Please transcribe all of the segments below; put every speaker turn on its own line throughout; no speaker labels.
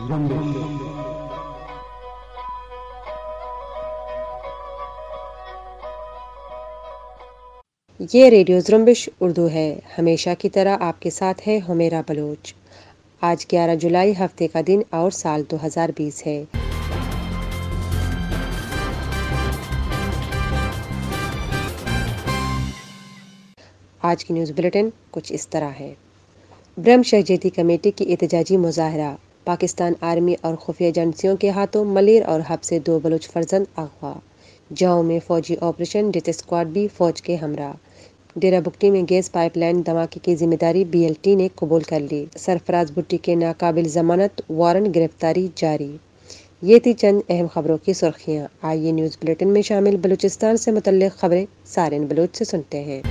ये
रेडियो जुम्बिश उर्दू है हमेशा की तरह आपके साथ है हमेरा बलोच आज 11 जुलाई हफ्ते का दिन और साल 2020 है आज की न्यूज़ बुलेटिन कुछ इस तरह है ब्रह्म शहजेदी कमेटी की एहतजाजी मुजाहरा पाकिस्तान आर्मी और खुफिया एजेंसियों के हाथों मलेर और हब से दो बलूच फर्जंद अगवा जाओ में फौजी ऑपरेशन डेथ स्क्वाड भी फौज के हमरा डेरा बुकटी में गैस पाइपलाइन धमाके की जिम्मेदारी बीएलटी ने कबूल कर ली सरफराज भुट्टी के नाकाबिल जमानत वारंट गिरफ्तारी जारी ये थी चंद अहम खबरों की सुर्खियाँ आइए न्यूज़ बुलेटिन में शामिल बलूचिस्तान से मुतल खबरें सारे बलूच से सुनते हैं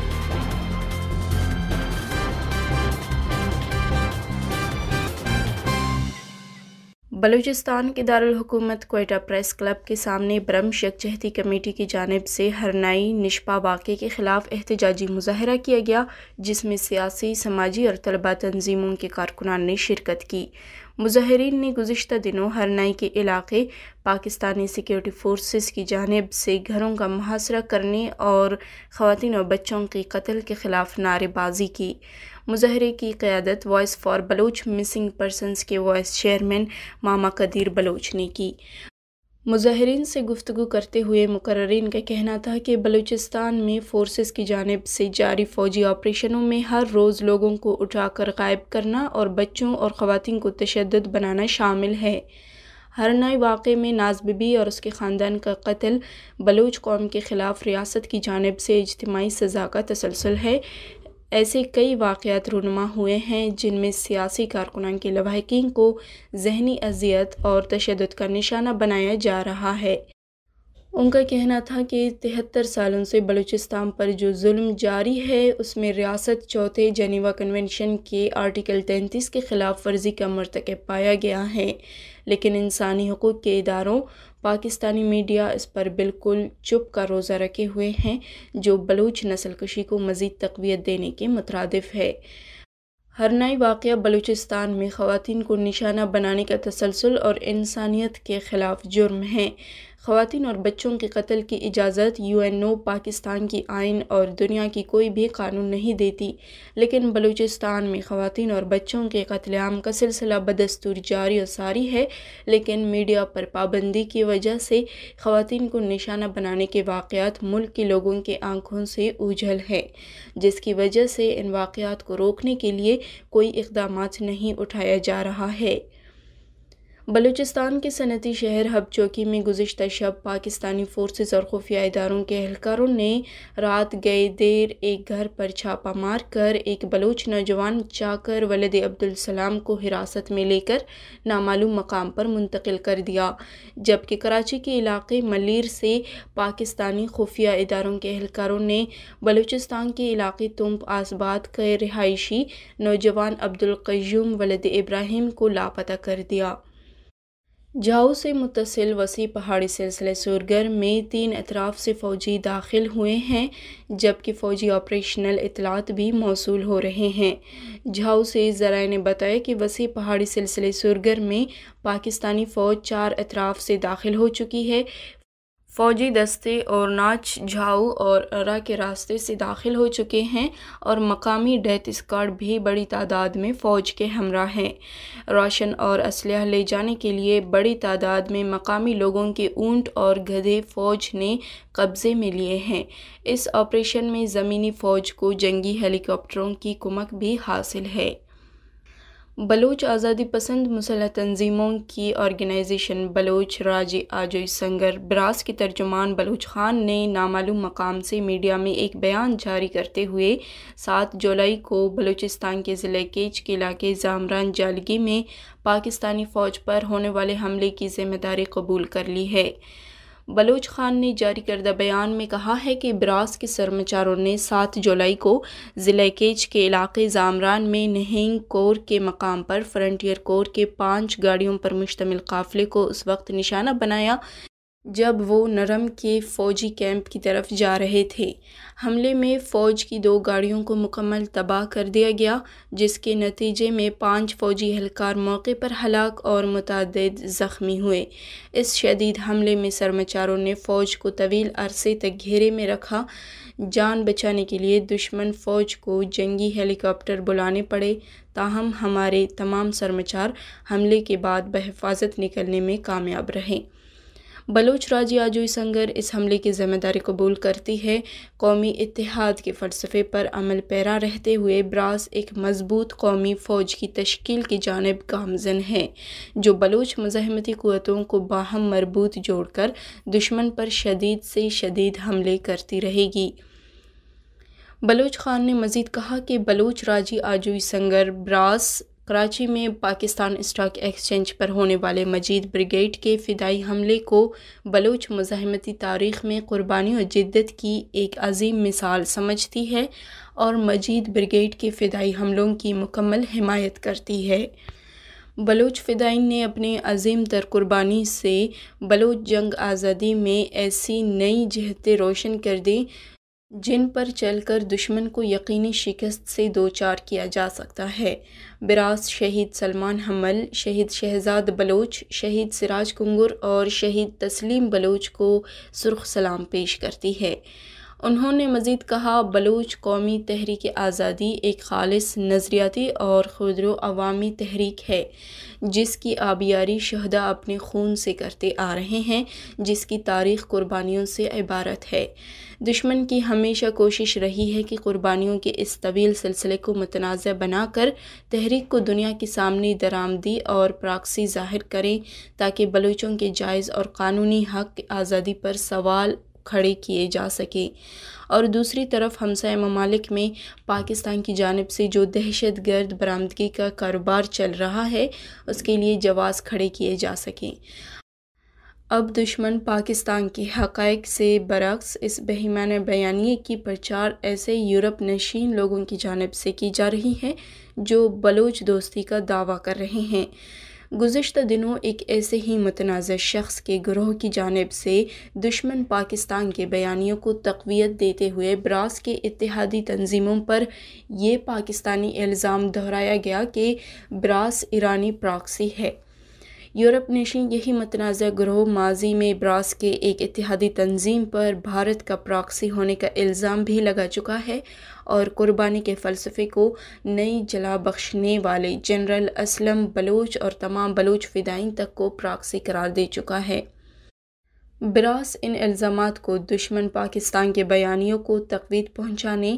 बलूचिस्तान के दारकूमत कोयटा प्रेस क्लब के सामने ब्रह्म यकजहती कमेटी की जानब से हरनाई निष्पा वाक़े के ख़िलाफ़ एहतजाजी मुजाहरा किया गया जिसमें सियासी समाजी और तलबा तनज़ीमों के कारकुनान ने शिरकत की मुजाहरीन ने गुज्त दिनों हरनाई के इलाके पाकिस्तानी सिक्योरिटी फोर्सेस की जानब से घरों का मुहासरा करने और ख़वान और बच्चों के कत्ल के ख़िलाफ़ नारेबाजी की मुजाहरे की क़्यादत voice for Baloch missing persons के वॉइस चेयरमैन मामा कदीर बलोच ने की मुजाहरीन से गुफ्तु करते हुए मुकर्रीन का कहना था कि बलूचिस्तान में फोर्सेस की जानब से जारी फ़ौजी ऑपरेशनों में हर रोज़ लोगों को उठाकर गायब करना और बच्चों और ख़वान को तशद बनाना शामिल है हर नए वाक़े में नाजबीबी और उसके ख़ानदान का कत्ल बलूच कौम के ख़िलाफ़ रियासत की जानब से इजतमाही सज़ा का तसलसल है ऐसे कई वाक़ात रूनमा हुए हैं जिनमें सियासी कारकुनान के लवाकिन को जहनी अजियत और तशद का निशाना बनाया जा रहा है उनका कहना था कि तिहत्तर सालों से बलूचिस्तान पर जो जुल्म जारी है उसमें रियासत चौथे जनीवा कन्वेंशन के आर्टिकल 33 के ख़िलाफ़ वर्जी का मरतक पाया गया है लेकिन इंसानी हकूक़ के इदारों पाकिस्तानी मीडिया इस पर बिल्कुल चुप का रोज़ा रखे हुए हैं जो बलूच नसलकशी को मज़ीद तकवीत देने के मुतरदफ है हर नई वाक़ बलूचिस्तान में ख़वान को निशाना बनाने का तसलसल और इंसानियत के ख़िलाफ़ जुर्म है ख़वान और बच्चों के कत्ल की इजाज़त यू एन ओ पाकिस्तान की आइन और दुनिया की कोई भी कानून नहीं देती लेकिन बलूचिस्तान में ख़वान और बच्चों के कत्लेआम का सिलसिला बदस्तूर जारी और सारी है लेकिन मीडिया पर पाबंदी की वजह से ख़वान को निशाना बनाने के वाक़ात मुल्क के लोगों के आंखों से उझल हैं जिसकी वजह से इन वाक़ को रोकने के लिए कोई इकदाम नहीं उठाया जा रहा है बलूचिस्तान के सनती शहर हब चौकी में गुजशत शब पाकिस्तानी फोर्स और खुफिया इदारों के एहलकारों ने रात गए देर एक घर पर छापा मार कर एक बलूच नौजवान जाकर वलद अब्दुलसलाम को हिरासत में लेकर नामालूम मकाम पर मुंतकिल कर दिया जबकि कराची के इलाके मलिर से पाकिस्तानी खुफिया इदारों के एहलकारों ने बलूचिस्तान के इलाके तुम्प आसबाद के रिहायशी नौजवान अब्दुल वलद इब्राहिम को लापता कर दिया जाओ से मुतसिल वसी पहाड़ी सिलसिले सुरगर में तीन अतराफ़ से फ़ौजी दाखिल हुए हैं जबकि फ़ौजी ऑपरेशनल इतलात भी मौसू हो रहे हैं झाऊ से ज़रा ने बताया कि वसी पहाड़ी सिलसिले सुरगर में पाकिस्तानी फ़ौज चार अतराफ़ से दाखिल हो चुकी है फौजी दस्ते और नाच झाऊ और अरा के रास्ते से दाखिल हो चुके हैं और मकामी डेथ स्कॉड भी बड़ी तादाद में फ़ौज के हमरा हैं रोशन और असलह ले जाने के लिए बड़ी तादाद में मकामी लोगों के ऊंट और गधे फ़ौज ने कब्ज़े में लिए हैं इस ऑपरेशन में ज़मीनी फ़ौज को जंगी हेलीकॉप्टरों की कुमक भी हासिल है बलोच आज़ादी पसंद मुसलह तनजीमों की ऑर्गेनाइजेशन बलोच राजी आजोई संगर ब्रास के तर्जुमान बलोच खान ने नामालूम मकाम से मीडिया में एक बयान जारी करते हुए सात जुलाई को बलूचिस्तान के ज़िले केच के इलाके जामरान जालगी में पाकिस्तानी फ़ौज पर होने वाले हमले की जिम्मेदारी कबूल कर ली है बलोच खान ने जारी करदा बयान में कहा है कि ब्रास के सरमाचारों ने 7 जुलाई को ज़िले केच के इलाके जामरान में नहेंग कोर के मकाम पर फ्रंटियर कोर के पांच गाड़ियों पर मुश्तमिल काफिले को उस वक्त निशाना बनाया जब वो नरम के फौजी कैंप की तरफ जा रहे थे हमले में फ़ौज की दो गाड़ियों को मुकम्मल तबाह कर दिया गया जिसके नतीजे में पांच फौजी हलकार मौके पर हलाक और मतद ज़ख्मी हुए इस शदीद हमले में सरमाचारों ने फ़ौज को तवील अरसे तक घेरे में रखा जान बचाने के लिए दुश्मन फ़ौज को जंगी हेलीकॉप्टर बुलाने पड़े ताहम हमारे तमाम सरमाचार हमले के बाद बहफाजत निकलने में कामयाब रहे बलोच राज्य आजोई संगर इस हमले की जिम्मेदारी कबूल करती है कौमी इतिहाद के फ़लसफे पर अमल पैरा रहते हुए ब्रास एक मजबूत कौमी फ़ौज की तश्कील की जानब गामजन है जो बलोच मजामती क़वतों को बाहम मरबूत जोड़कर दुश्मन पर शदीद से शदीद हमले करती रहेगी बलोच खान ने मज़ीद कहा कि बलोच राजी आजोई संगर ब्रास कराची में पाकिस्तान स्टॉक एक्सचेंज पर होने वाले मजीद ब्रिगेड के फिदाई हमले को बलोच मजामती तारीख में क़ुरबानी और जिद्दत की एक अजीम मिसाल समझती है और मजीद ब्रिगेड के फिदाई हमलों की मुकम्मल हमायत करती है बलोच फ़िदाइन ने अपने अजीम तर कुर्बानी से बलोच जंग आज़ादी में ऐसी नई जहतें रोशन कर दी जिन पर चलकर दुश्मन को यकीनी शिकस्त से दो चार किया जा सकता है बिरास शहीद सलमान हमल शहीद शहजाद बलोच शहीद सिराज कुंगुर और शहीद तस्लीम बलोच को सुर्ख सलाम पेश करती है उन्होंने मज़ीद कहा बलूच कौमी तहरीक आज़ादी एक खालस नज़रियाती और खुद अवामी तहरीक है जिसकी आबियारी शहदा अपने खून से करते आ रहे हैं जिसकी तारीख कुर्बानियों से इबारत है दुश्मन की हमेशा कोशिश रही है कि कुर्बानियों के इस तवील सिलसिले को मतनाज़ बनाकर तहरीक को दुनिया के सामने दरामदी और प्राक्सी ज़ाहिर करें ताकि बलूचों के जायज़ और कानूनी हक आज़ादी पर सवाल खड़े किए जा सकें और दूसरी तरफ हमसाय ममालिक में पाकिस्तान की जानब से जो दहशत गर्द बरामदगी का कारोबार चल रहा है उसके लिए जवाज़ खड़े किए जा सकें अब दुश्मन पाकिस्तान के हक़ से बरक्स इस बहिमान बयानी की प्रचार ऐसे यूरोप नशीन लोगों की जानब से की जा रही है जो बलोच दोस्ती का दावा कर रहे हैं गुजशत दिनों एक ऐसे ही मतनाज़ शख्स के ग्रोह की जानब से दुश्मन पाकिस्तान के बयानियों को तकवीत देते हुए ब्रास के इतिहादी तंजीमों पर यह पाकिस्तानी इल्ज़ाम दोहराया गया कि ब्रास ईरानी प्रॉक्सी है यूरोप नेशन यही मतनाज़ ग्रोह माजी में ब्रास के एक इतिहादी तंजीम पर भारत का प्रॉक्सी होने का इल्ज़ाम भी लगा चुका है और कुर्बानी के फ़लसफ़े को नई जला बख्शने वाले जनरल असलम बलोच और तमाम बलोच फ़िदाइन तक को प्रॉक्सी करार दे चुका है ब्रास इन इल्ज़ाम को दुश्मन पाकिस्तान के बयानियों को तकवीद पहुँचाने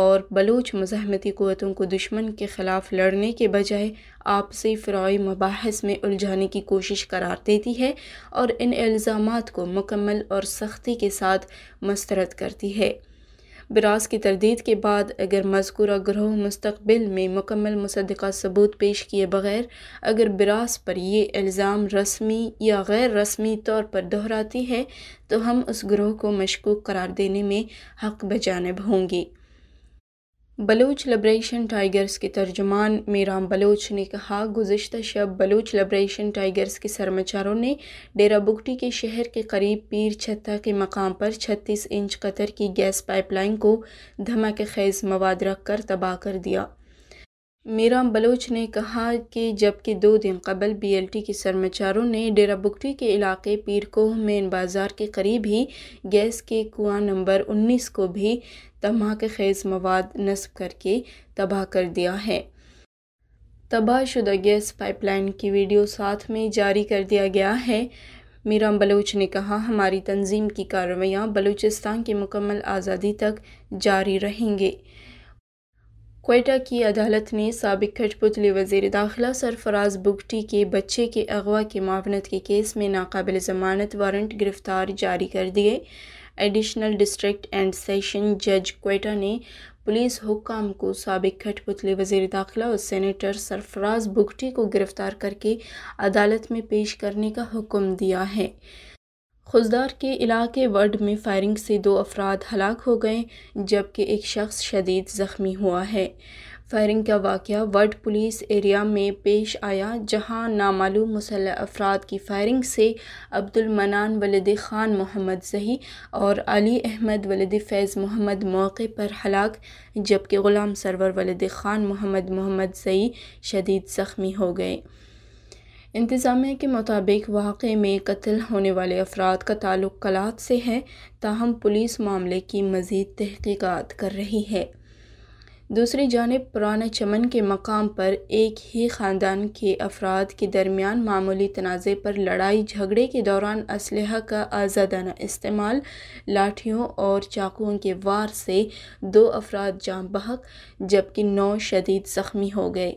और बलोच मजामती क़वतों को दुश्मन के ख़िलाफ़ लड़ने के बजाय आपसी फ़रई मबाहस में उलझाने की कोशिश करार देती है और इन इल्ज़ाम को मुकम्मल और सख्ती के साथ मस्तरद करती है बरास की तरदीद के बाद अगर मजकूरा ग्रोह मुस्तबिल में मुकम्मल मुसदा सबूत पेश किए बगैर अगर बरास पर यह इल्ज़ाम रस्मी या गैर रस्मी तौर पर दोहराती है तो हम उस ग्रोह को मशकूक करार देने में हक बजानब होंगे बलोच लिब्रेशन टाइगर्स के तर्जमान मेराम बलोच ने कहा गुजशत शब बलोच लिब्रेशन टाइगर्स के सरमाचारों ने डेरा बुगटी के शहर के करीब पीर छत्ता के मकाम पर 36 इंच कतर की गैस पाइपलाइन को धमाके खेज मवाद रख कर तबाह कर दिया मेराम बलोच ने कहा कि जबकि दो दिन कबल बीएलटी के सरमाचारों ने डेरा बुगटी के इलाके पीरकोह मेन बाज़ार के करीब ही गैस के कुआं नंबर 19 को भी तमाह के खेज मवाद नस्ब करके तबाह कर दिया है तबाह शुदा गैस पाइपलाइन की वीडियो साथ में जारी कर दिया गया है मीराम बलूच ने कहा हमारी तंजीम की कार्रवाइयाँ बलूचिस्तान की मुकम्मल आज़ादी तक जारी रहेंगे कोयटा की अदालत ने सबक खटपुतली वजीर दाखिला सरफराज बुगटी के बच्चे के अगवा के मावनत के केस में नाकबिल ज़मानत वारंट गिरफ़्तार जारी कर दिए एडिशनल डिस्ट्रिक्ट एंड सेशन जज कोटा ने पुलिस हुकाम को सबक खटपुतली वजीर दाखिला और सेनेटर सरफराज बुगटी को गिरफ़्तार करके अदालत में पेश करने का हुक्म दिया है खुजदार के इलाके वर्ड में फायरिंग से दो अफराद हलाक हो गए जबकि एक शख्स शदीद ज़ख्मी हुआ है फायरिंग का वाक़ वर्ड पुलिस एरिया में पेश आया जहां नामालूम मुसल अफराद की फायरिंग से अब्दुलमनान वलद ख़ान मोहम्मद जही और अली अहमद वलद फैज़ मोहम्मद मौके पर हलाक जबकि ग़ुलाम सरवर वलद ख़ान मोहम्मद मोहम्मद जई शदीद ज़ख्मी हो गए इंतज़ामिया के मुताबिक वाक़े में कत्ल होने वाले अफराद का ताल्लुक़ कलात से है ताहम पुलिस मामले की मज़ीद तहकीक़ात कर रही है दूसरी जानब पुराना चमन के मकाम पर एक ही ख़ानदान के अफराद के दरमियान मामूली तनाज़े पर लड़ाई झगड़े के दौरान इसलह का आज़ादाना इस्तेमाल लाठियों और चाकुओं के वार से दो अफराद जाँ बहक जबकि नौ शदीद ज़ख्मी हो गए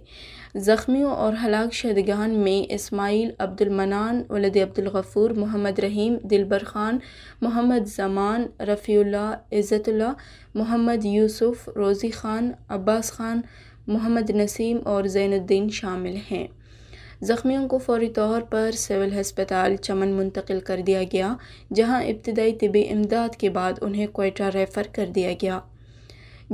ज़ख्मियों और हलाक शदगान में इसमाइल अब्दुलमनान वलद अब्दुलगफ़ूर मोहम्मद रहीम दिलबर ख़ान मोहम्मद जमान रफ़ील्ला इज़तुल्ला मोहम्मद यूसुफ़ रोज़ी ख़ान अब्बास ख़ान मोहम्मद नसीम और ज़ैनुद्दीन शामिल हैं ज़ख्मियों को फौरी तौर पर सिविल हस्पताल चमन मुंतकिल कर दिया गया जहां इब्तदाई तबी इमदाद के बाद उन्हें कोयटा रेफ़र कर दिया गया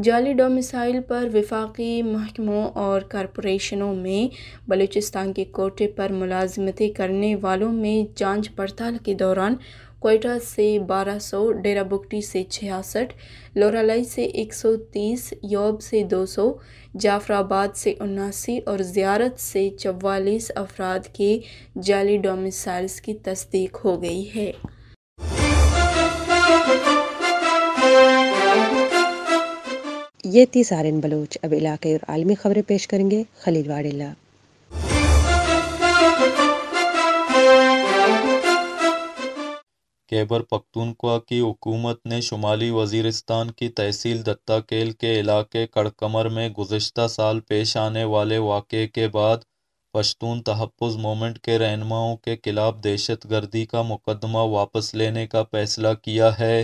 जाली डोमिसाइल पर विफाकी महकमों और कॉरपोरेशनों में बलूचिस्तान के कोटे पर मुलाजमतें करने वालों में जांच पड़ताल के दौरान कोयटा से 1200, डेरा बुकटी से छियासठ लोरालई से 130, योब से 200, जाफराबाद से उन्नासी और ज़्यारत से चवालीस अफराद के जाली डोमिसाइल्स की तस्दीक हो गई है
ये थी सारिन बलोच अब इलाके और आलमी खबरें पेश करेंगे खलील वाडिल्ला
खैबर पख्तूनख्वा की हुकूमत ने शुमाली वजीरस्तान की तहसील दत्ता केल के इलाके कड़कमर में गुज्त साल पेश आने वाले वाक़े के बाद पश्तून तहफ़ मोमेंट के रहनुमाओं के खिलाफ दहशत गर्दी का मुकदमा वापस लेने का फैसला किया है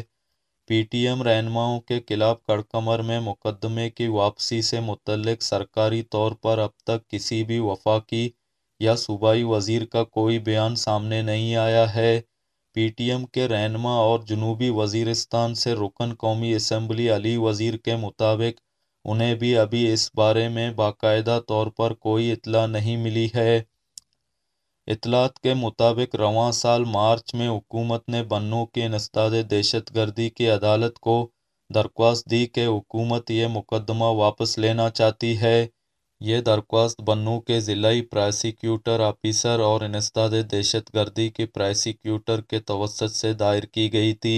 पीटीएम रहनुमाओं के खिलाफ कड़कमर में मुकदमे की वापसी से मुतलक सरकारी तौर पर अब तक किसी भी वफाकी या सूबाई वजीर का कोई बयान सामने नहीं आया है पीटीएम के रहनमा और जनूबी वजीरस्तान से रुकन कौमी असम्बली अली वज़ीर के मुताबिक उन्हें भी अभी इस बारे में बाकायदा तौर पर कोई इतला नहीं मिली है इतलात के मुताबिक रवान साल मार्च में हुकूमत ने बन्नू के नस्ताद दहशत गर्दी की अदालत को दरख्वास्त दी कि हुकूमत ये मुकदमा वापस लेना चाहती है ये दरख्वास्त बन्नू के ज़िलाई प्रासिक्यूटर आफिसर और नस्ताद दहशत गर्दी के प्रासिक्यूटर के तवसत से दायर की गई थी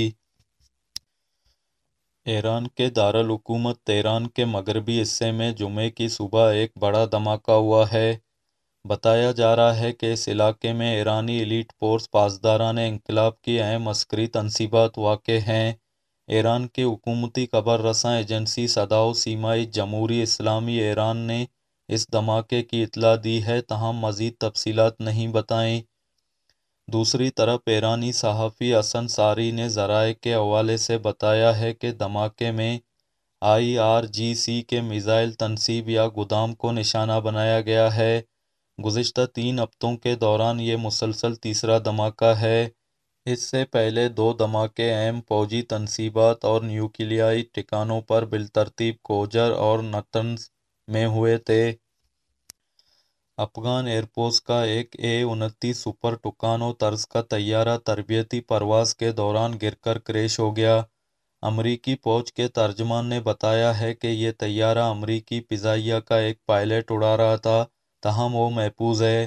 ईरान के दारकूमत तेरान के मगरबी हिस्से में जुमे की सुबह एक बड़ा धमाका हुआ है बताया जा रहा है कि इस इलाके में ईरानी एलिट फोर्स पासदारान इनकलाब की अहम अस्करी तनसीबात वाक़ हैं ईरान की हुकूमती खबर रसा एजेंसी सदाव सीमाई जमहूरी इस्लामी ईरान ने इस धमाके की इतला दी है तहम मज़ीद तफसीत नहीं बताएं दूसरी तरफ ईरानी सहाफ़ी असन सारी ने ज़राए के हवाले से बताया है कि धमाके में आई आर जी सी के मिज़ाइल तनसीब या गोदाम को निशाना बनाया गया है गुजशत तीन हफ्तों के दौरान ये मुसलसल तीसरा धमाका है इससे पहले दो धमाके अहम फौजी तनसीबात और न्यूक्लियाई ठिकानों पर बिलतरतीब कोजर और नतन्स में हुए थे अफगान एयरफोर्स का एक ए उनतीस सुपर टुकानो तर्ज का तैयारा तरबियती परवास के दौरान गिर कर क्रेश हो गया अमरीकी फ़ौज के तर्जमान ने बताया है कि यह तैयारा अमरीकी फ़िज़ाइया का एक पायलट उड़ा रहा था तहम व महफूज है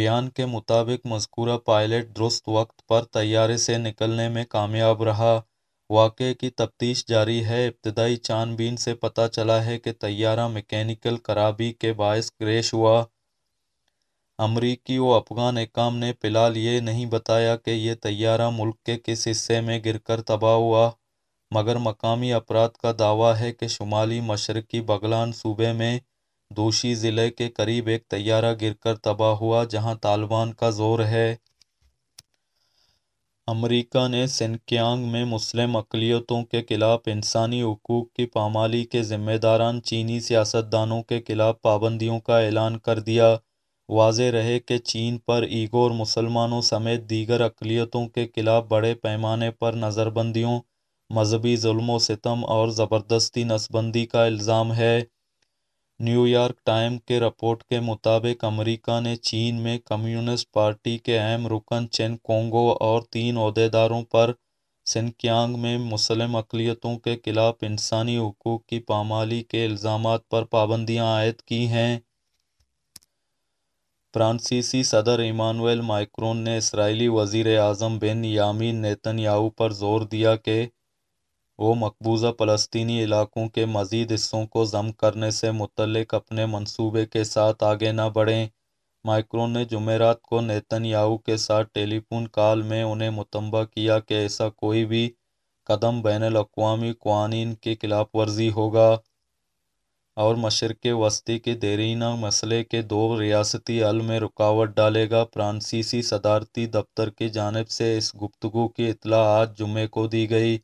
बयान के मुताबिक मजकूरा पायलट दुरुस्त वक्त पर तैयारे से निकलने में कामयाब रहा वाक़े की तफ्तीश जारी है इब्तदाई चानबीन से पता चला है कि तैयारा मैकेनिकल खराबी के बायस क्रेश हुआ अमरीकी व अफगान एकाम ने फ़िलहाल ये नहीं बताया कि यह तैयारा मुल्क के किस हिस्से में गिर कर तबाह हुआ मगर मकामी अफराद का दावा है कि शुमाली मशरक़ी बगलान सूबे में दोषी ज़िले के करीब एक तैयारा गिरकर तबाह हुआ जहां तालिबान का जोर है अमेरिका ने सिनकियांग में मुस्लिम अकलीतों के खिलाफ इंसानी हकूक़ की पामाली के ज़िम्मेदारान चीनी सियासतदानों के खिलाफ पाबंदियों का ऐलान कर दिया वाज रहे कि चीन पर ईगोर मुसलमानों समेत दीगर अकलीतों के खिलाफ बड़े पैमाने पर नज़रबंदियों मजहबी जुल्म सितम और ज़बरदस्ती नसबंदी का इल्ज़ाम है न्यूयॉर्क टाइम के रिपोर्ट के मुताबिक अमेरिका ने चीन में कम्युनिस्ट पार्टी के अहम रुकन चेन कोंगो और तीन अहदेदारों पर सिनकियांग में मुस्लिम अकलीतों के खिलाफ इंसानी हकूक़ की पामाली के इल्ज़ाम पर पाबंदियां आयद की हैं फ्रांसीसी सदर इमानुएल माइक्रोन ने इसराइली वज़ी अजम बिन यामी नेतन्याहू पर जोर दिया कि वो मकबूजा फ़लस्तीनी इलाकों के मज़ीद हिस्सों को जम करने से मुतलक अपने मनसूबे के साथ आगे न बढ़ें माइक्रोन ने जुमेरात को नेतन्याहू के साथ टेलीफोन कॉल में उन्हें मुतंबा किया कि ऐसा कोई भी कदम बैन अवी कवानीन के खिलाफ वर्जी होगा और मशरक़ वस्ती के देरीना मसले के दो रियासती हल में रुकावट डालेगा फ्रांसीसी सदारती दफ्तर की जानब से इस गुफ्तु की इतला आज जुमे को दी गई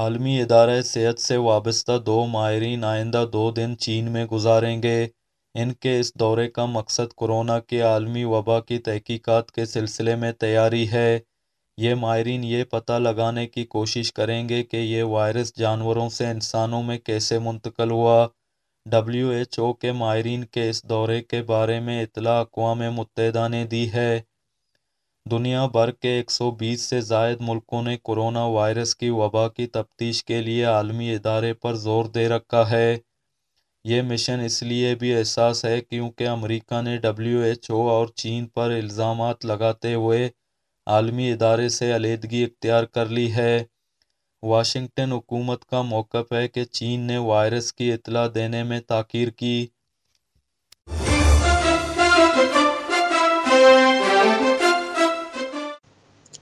आलमी इदारे सेहत से वाबस्ता दो माहरीन आइंदा दो दिन चीन में गुजारेंगे इनके इस दौरे का मकसद कोरोना के आलमी वबा की तहकीक़त के सिलसिले में तैयारी है ये माहरीन ये पता लगाने की कोशिश करेंगे कि ये वायरस जानवरों से इंसानों में कैसे मुंतकल हुआ डब्ल्यू एच ओ के माहरीन के इस दौरे के बारे में इतला अकवा मुतहदा ने दी है दुनिया भर के 120 से जायद मुल्कों ने कोरोना वायरस की वबा की तफ्तीश के लिए आलमी इदारे पर जोर दे रखा है ये मिशन इसलिए भी एहसास है क्योंकि अमेरिका ने एच ओ और चीन पर इल्ज़ाम लगाते हुए आलमी इदारे से अलीदगी इख्तियार कर ली है वाशिंगटन हुकूमत का मौक़ है कि चीन ने वायरस की इतला देने में ताखिर की